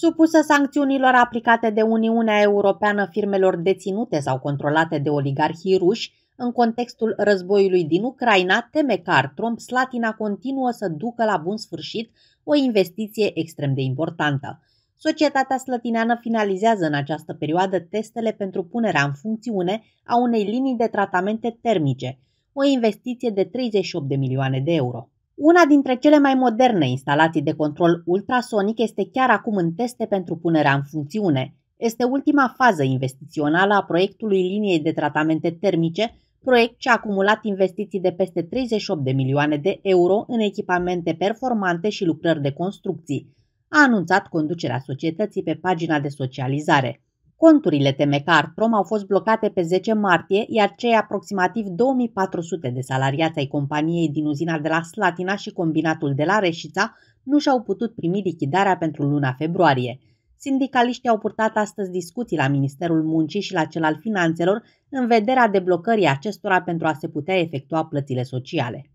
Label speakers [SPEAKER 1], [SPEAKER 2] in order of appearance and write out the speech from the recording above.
[SPEAKER 1] supusă sancțiunilor aplicate de Uniunea Europeană firmelor deținute sau controlate de oligarhii ruși în contextul războiului din Ucraina, teme că Trump Slatina continuă să ducă la bun sfârșit o investiție extrem de importantă. Societatea slătineană finalizează în această perioadă testele pentru punerea în funcțiune a unei linii de tratamente termice, o investiție de 38 de milioane de euro. Una dintre cele mai moderne instalații de control ultrasonic este chiar acum în teste pentru punerea în funcțiune. Este ultima fază investițională a proiectului liniei de tratamente termice, proiect ce a acumulat investiții de peste 38 de milioane de euro în echipamente performante și lucrări de construcții, a anunțat conducerea societății pe pagina de socializare. Conturile TMK Artrom au fost blocate pe 10 martie, iar cei aproximativ 2400 de salariați ai companiei din uzina de la Slatina și combinatul de la Reșița nu și-au putut primi lichidarea pentru luna februarie. Sindicaliștii au purtat astăzi discuții la Ministerul Muncii și la cel al Finanțelor în vederea deblocării acestora pentru a se putea efectua plățile sociale.